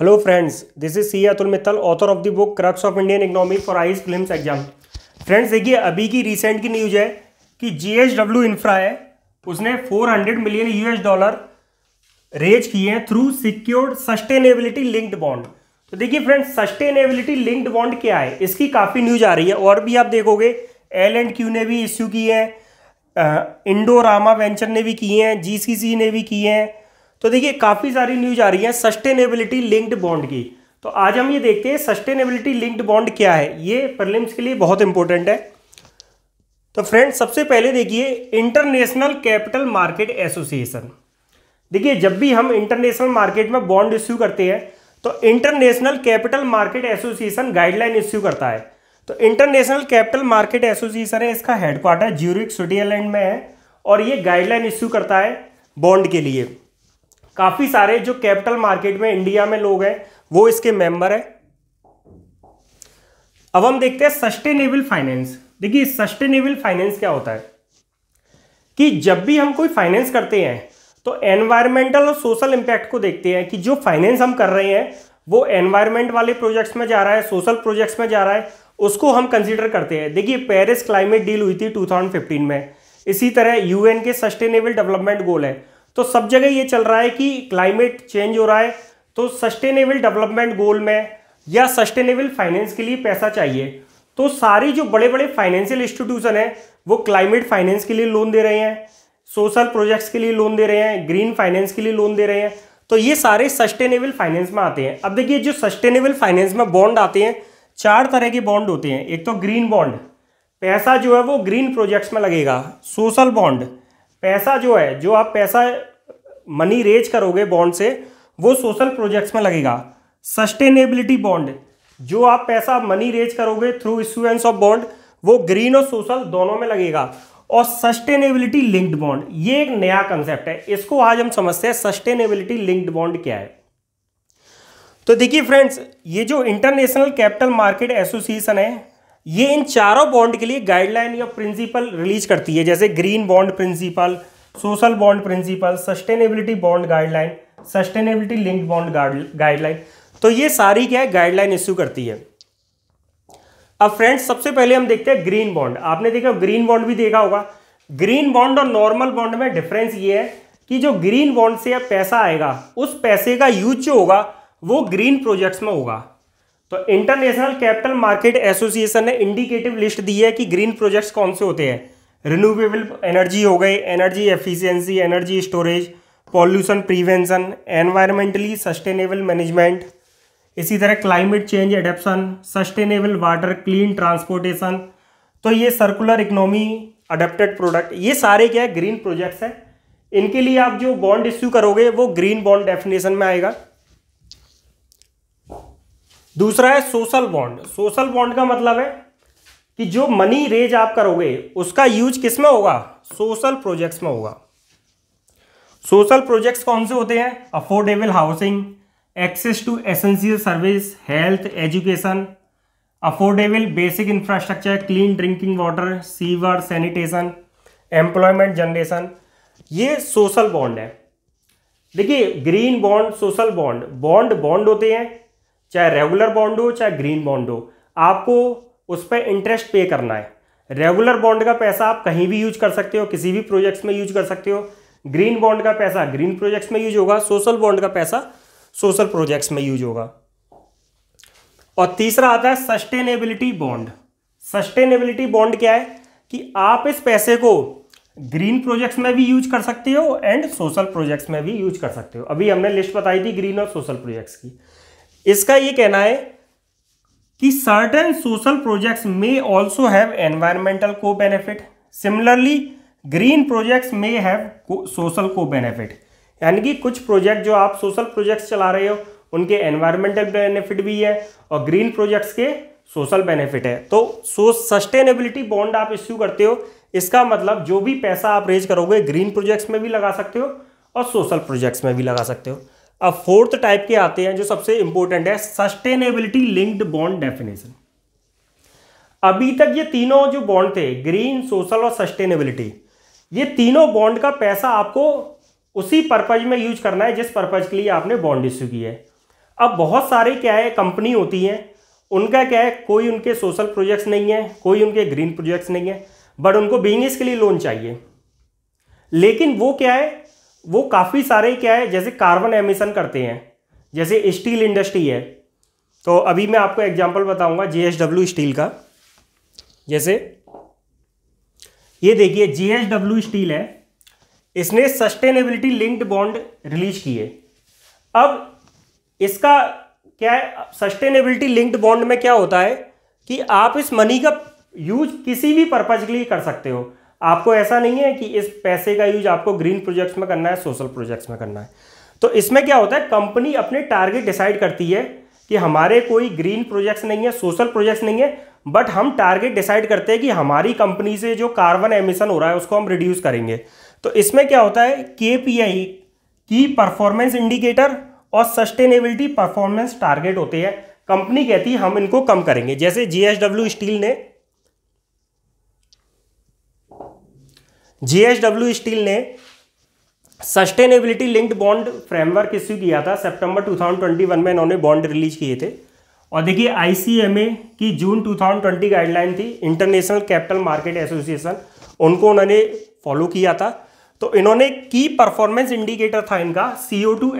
hello friends this is C Atul Mittal author of the book crux of Indian economy for ice film exam friends देखिए अभी की recent की news है कि GSW infra है उसने 400 मिलियन यूएस डॉलर रेज किए हैं through secured sustainability linked bond तो देखिए फ्रेंड्स सस्टेनेबिलिटी लिंक्ड बॉन्ड क्या है इसकी काफ़ी न्यूज आ रही है और भी आप देखोगे एल एंड क्यू ने भी इश्यू किए हैं इंडोरामा वेंचर ने भी किए हैं जीसीसी ने भी किए हैं तो देखिए काफ़ी सारी न्यूज आ रही है सस्टेनेबिलिटी लिंक्ड बॉन्ड की तो आज हम ये देखते हैं सस्टेनेबिलिटी लिंक्ड बॉन्ड क्या है ये प्रलिम्स के लिए बहुत इंपॉर्टेंट है तो फ्रेंड्स सबसे पहले देखिए इंटरनेशनल कैपिटल मार्केट एसोसिएशन देखिए जब भी हम इंटरनेशनल मार्केट में बॉन्ड इश्यू करते हैं तो international capital market association guideline issue करता है तो इंटरनेशनल कैपिटल मार्केट एसोसिएशन है इसका हेडक्वार्टर ज्यूरिक स्विट्जरलैंड में है और ये गाइडलाइन इश्यू करता है बॉन्ड के लिए काफ़ी सारे जो कैपिटल मार्केट में इंडिया में लोग हैं वो इसके मेंबर हैं अब हम देखते हैं सस्टेनेबल फाइनेंस देखिए सस्टेनेबल फाइनेंस क्या होता है कि जब भी हम कोई फाइनेंस करते हैं तो एनवायरमेंटल और सोशल इंपैक्ट को देखते हैं कि जो फाइनेंस हम कर रहे हैं वो एनवायरमेंट वाले प्रोजेक्ट्स में जा रहा है सोशल प्रोजेक्ट्स में जा रहा है उसको हम कंसिडर करते हैं देखिए पेरिस क्लाइमेट डील हुई थी 2015 में इसी तरह यूएन के सस्टेनेबल डेवलपमेंट गोल है तो सब जगह ये चल रहा है कि क्लाइमेट चेंज हो रहा है तो सस्टेनेबल डेवलपमेंट गोल में या सस्टेनेबल फाइनेंस के लिए पैसा चाहिए तो सारी जो बड़े बड़े फाइनेंशियल इंस्टीट्यूशन हैं वो क्लाइमेट फाइनेंस के लिए लोन दे रहे हैं सोशल प्रोजेक्ट्स के लिए लोन दे रहे हैं ग्रीन फाइनेंस के लिए लोन दे रहे हैं तो ये सारे सस्टेनेबल फाइनेंस में आते हैं अब देखिए जो सस्टेनेबल फाइनेंस में बॉन्ड आते हैं चार तरह के बॉन्ड होते हैं एक तो ग्रीन बॉन्ड पैसा जो है वो ग्रीन प्रोजेक्ट्स में लगेगा सोशल बॉन्ड पैसा जो है जो आप पैसा मनी रेज करोगे बॉन्ड से वो सोशल प्रोजेक्ट्स में लगेगा सस्टेनेबिलिटी बॉन्ड जो आप पैसा मनी रेज करोगे थ्रू इश्यूएंस ऑफ बॉन्ड वो ग्रीन और सोशल दोनों में लगेगा और सस्टेनेबिलिटी लिंक्ड बॉन्ड ये एक नया कंसेप्ट है इसको आज हम समझते हैं सस्टेनेबिलिटी लिंक्ड बॉन्ड क्या है तो देखिए फ्रेंड्स ये जो इंटरनेशनल कैपिटल मार्केट एसोसिएशन है ये इन चारों बॉन्ड के लिए गाइडलाइन या प्रिंसिपल रिलीज करती है जैसे green bond principle social bond principle sustainability bond guideline sustainability linked bond guideline तो ये सारी क्या है गाइडलाइन इश्यू करती है अब फ्रेंड्स सबसे पहले हम देखते हैं ग्रीन बॉन्ड आपने देखा ग्रीन बॉन्ड भी देखा होगा ग्रीन बॉन्ड और नॉर्मल बॉन्ड में डिफरेंस ये है कि जो ग्रीन बॉन्ड से पैसा आएगा उस पैसे का यूज जो होगा वो ग्रीन प्रोजेक्ट्स में होगा तो इंटरनेशनल कैपिटल मार्केट एसोसिएशन ने इंडिकेटिव लिस्ट दी है कि ग्रीन प्रोजेक्ट्स कौन से होते हैं रिन्यूएबल एनर्जी हो गए energy efficiency energy storage pollution prevention environmentally sustainable management इसी तरह climate change adaptation sustainable water clean transportation तो ये सर्कुलर इकोनॉमी अडेप्टेड प्रोडक्ट ये सारे क्या है ग्रीन प्रोजेक्ट्स हैं इनके लिए आप जो बॉन्ड इश्यू करोगे वो ग्रीन बॉन्ड डेफिनेशन में आएगा दूसरा है सोशल बॉन्ड सोशल बॉन्ड का मतलब है कि जो मनी रेज आप करोगे उसका यूज किस में होगा सोशल प्रोजेक्ट्स में होगा सोशल प्रोजेक्ट्स कौन से होते हैं affordable housing access to essential service health education affordable basic infrastructure clean drinking water sewer sanitation employment generation ये सोशल बॉन्ड है देखिए green bond social bond bond bond होते हैं चाहे रेगुलर बॉन्ड हो चाहे ग्रीन बॉन्ड हो आपको उस पर इंटरेस्ट पे करना है रेगुलर बॉन्ड का पैसा आप कहीं भी यूज कर सकते हो किसी भी प्रोजेक्ट्स में यूज कर सकते हो ग्रीन बॉन्ड का पैसा ग्रीन प्रोजेक्ट्स में यूज होगा सोशल बॉन्ड का पैसा सोशल प्रोजेक्ट्स में यूज होगा और तीसरा आता है सस्टेनेबिलिटी बॉन्ड सस्टेनेबिलिटी बॉन्ड क्या है कि आप इस पैसे को ग्रीन प्रोजेक्ट्स में भी यूज कर सकते हो एंड सोशल प्रोजेक्ट्स में भी यूज कर सकते हो अभी हमने लिस्ट बताई थी ग्रीन और सोशल प्रोजेक्ट्स की इसका ये कहना है कि certain social projects may also have environmental co benefit similarly green projects may have social co benefit यानी कि कुछ प्रोजेक्ट जो आप सोशल प्रोजेक्ट्स चला रहे हो उनके एनवायरमेंटल बेनिफिट भी है और ग्रीन प्रोजेक्ट्स के सोशल बेनिफिट है तो सो सस्टेनेबिलिटी बॉन्ड आप इश्यू करते हो इसका मतलब जो भी पैसा आप रेज करोगे ग्रीन प्रोजेक्ट्स में भी लगा सकते हो और सोशल प्रोजेक्ट्स में भी लगा सकते हो अब फोर्थ टाइप के आते हैं जो सबसे इंपॉर्टेंट है सस्टेनेबिलिटी लिंक्ड बॉन्ड डेफिनेशन अभी तक ये तीनों जो बॉन्ड थे ग्रीन सोशल और सस्टेनेबिलिटी ये तीनों बॉन्ड का पैसा आपको उसी पर्पज में यूज करना है जिस पर्पज के लिए आपने बॉन्ड इश्यू किया है अब बहुत सारे क्या है कंपनी होती हैं उनका क्या है कोई उनके सोशल प्रोजेक्ट्स नहीं है कोई उनके ग्रीन प्रोजेक्ट्स नहीं है बट उनको बिजनेस के लिए लोन चाहिए लेकिन वो क्या है वो काफ़ी सारे क्या है जैसे कार्बन एमिशन करते हैं जैसे स्टील इंडस्ट्री है तो अभी मैं आपको एग्जांपल बताऊंगा जेएसडब्ल्यू स्टील का जैसे ये देखिए जेएसडब्ल्यू स्टील है इसने सस्टेनेबिलिटी लिंक्ड बॉन्ड रिलीज किए अब इसका क्या है सस्टेनेबिलिटी लिंक्ड बॉन्ड में क्या होता है कि आप इस मनी का यूज किसी भी पर्पज के लिए कर सकते हो आपको ऐसा नहीं है कि इस पैसे का यूज आपको ग्रीन प्रोजेक्ट्स में करना है सोशल प्रोजेक्ट्स में करना है तो इसमें क्या होता है कंपनी अपने टारगेट डिसाइड करती है कि हमारे कोई ग्रीन प्रोजेक्ट्स नहीं है सोशल प्रोजेक्ट्स नहीं है बट हम टारगेट डिसाइड करते हैं कि हमारी कंपनी से जो कार्बन एमिशन हो रहा है उसको हम रिड्यूस करेंगे तो इसमें क्या होता है के पी आई की परफॉर्मेंस इंडिकेटर और सस्टेनेबिलिटी परफॉर्मेंस टारगेट होते हैं कंपनी कहती है हम इनको कम करेंगे जैसे जीएसडब्ल्यू स्टील ने जीएसडब्ल्यू स्टील ने sustainability linked bond framework issue किया था सितंबर 2021 में इन्होंने बॉन्ड रिलीज किए थे और देखिए आईसीएमए की जून 2020 गाइडलाइन थी इंटरनेशनल कैपिटल मार्केट एसोसिएशन उनको उन्होंने फॉलो किया था तो इन्होंने की परफॉर्मेंस इंडिकेटर था इनका सीओ टू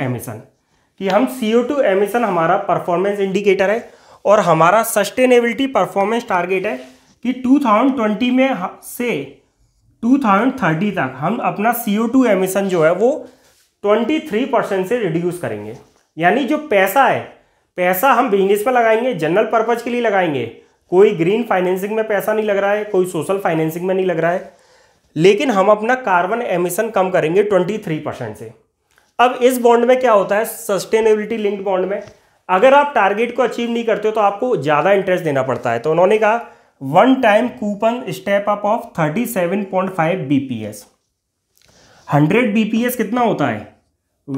कि हम सीओ टू हमारा परफॉर्मेंस इंडिकेटर है और हमारा सस्टेनेबिलिटी परफॉर्मेंस टारगेट है कि 2020 में से 2030 तक हम अपना CO2 एमिशन जो है वो 23 परसेंट से रिड्यूस करेंगे यानी जो पैसा है पैसा हम बिजनेस में लगाएंगे जनरल पर्पज के लिए लगाएंगे कोई ग्रीन फाइनेंसिंग में पैसा नहीं लग रहा है कोई सोशल फाइनेंसिंग में नहीं लग रहा है लेकिन हम अपना कार्बन एमिशन कम करेंगे 23 परसेंट से अब इस बॉन्ड में क्या होता है सस्टेनेबिलिटी लिंक्ड बॉन्ड में अगर आप टारगेट को अचीव नहीं करते हो तो आपको ज़्यादा इंटरेस्ट देना पड़ता है तो उन्होंने कहा one time coupon step up of 37.5 BPS 100 BPS कितना होता है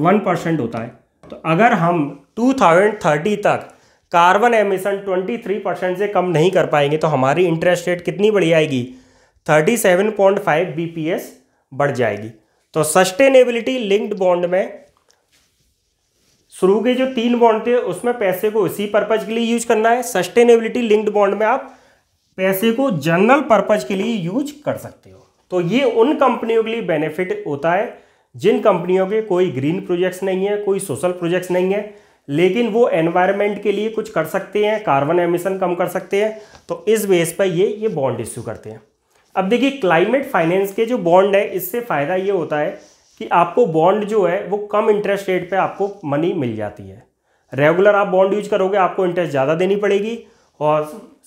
वन परसेंट होता है तो अगर हम 2030 तक कार्बन एमिशन 23 परसेंट से कम नहीं कर पाएंगे तो हमारी इंटरेस्ट रेट कितनी बढ़ जाएगी 37.5 बीपीएस बढ़ जाएगी तो सस्टेनेबिलिटी लिंक्ड बॉन्ड में शुरू के जो तीन बॉन्ड थे उसमें पैसे को इसी पर्पज के लिए यूज करना है सस्टेनेबिलिटी लिंक्ड बॉन्ड में आप पैसे को जनरल पर्पज के लिए यूज कर सकते हो तो ये उन कंपनियों के लिए बेनिफिट होता है जिन कंपनियों के कोई ग्रीन प्रोजेक्ट्स नहीं है कोई सोशल प्रोजेक्ट्स नहीं है लेकिन वो एनवायरमेंट के लिए कुछ कर सकते हैं कार्बन एमिशन कम कर सकते हैं तो इस बेस पर ये ये बॉन्ड इश्यू करते हैं अब देखिए क्लाइमेट फाइनेंस के जो बॉन्ड है इससे फ़ायदा ये होता है कि आपको बॉन्ड जो है वो कम इंटरेस्ट रेट पर आपको मनी मिल जाती है रेगुलर आप बॉन्ड यूज करोगे आपको इंटरेस्ट ज़्यादा देनी पड़ेगी और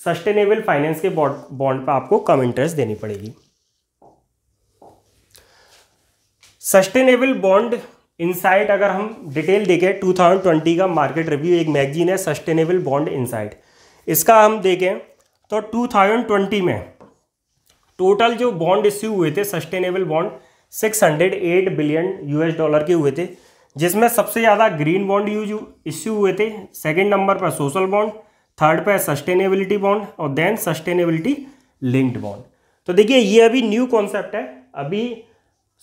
सस्टेनेबल फाइनेंस के बॉन्ड पर आपको कम इंटरेस्ट देनी पड़ेगी सस्टेनेबल बॉन्ड इनसाइट अगर हम डिटेल देखें 2020 का मार्केट रिव्यू एक मैगजीन है सस्टेनेबल बॉन्ड इनसाइट इसका हम देखें तो 2020 में टोटल जो बॉन्ड इश्यू हुए थे sustainable bond 608 billion US dollar के हुए थे जिसमें सबसे ज़्यादा ग्रीन बॉन्ड यूज इश्यू हुए थे सेकंड नंबर पर सोशल बॉन्ड थर्ड पे है सस्टेनेबिलिटी बॉन्ड और देन सस्टेनेबिलिटी लिंक्ड बॉन्ड तो देखिए ये अभी न्यू कॉन्सेप्ट है अभी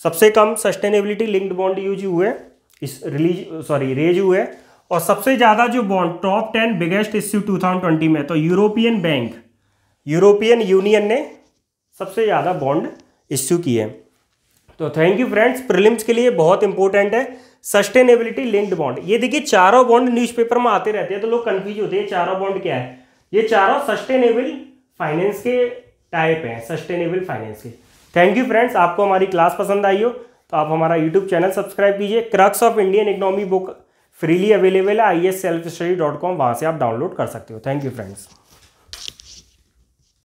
सबसे कम सस्टेनेबिलिटी लिंक्ड बॉन्ड यूज हुए इस रिलीज सॉरी रेज हुए और सबसे ज़्यादा जो bond top ten biggest issue twenty में तो यूरोपियन बैंक यूरोपियन यूनियन ने सबसे ज़्यादा बॉन्ड इश्यू किए हैं तो थैंक यू फ्रेंड्स प्रिलिम्स के लिए बहुत इंपॉर्टेंट है सस्टेनेबिलिटी लिंक्ड बॉन्ड ये देखिए चारों बॉन्ड न्यूज़पेपर में आते रहते हैं तो लोग कंफ्यूज होते हैं चारों बॉन्ड क्या है ये चारों सस्टेनेबल फाइनेंस के टाइप हैं सस्टेनेबल फाइनेंस के थैंक यू फ्रेंड्स आपको हमारी क्लास पसंद आई हो तो आप हमारा यूट्यूब चैनल सब्सक्राइब कीजिए crux of Indian economy book freely available है I S self study dot com वहाँ से आप डाउनलोड कर सकते हो थैंक यू फ्रेंड्स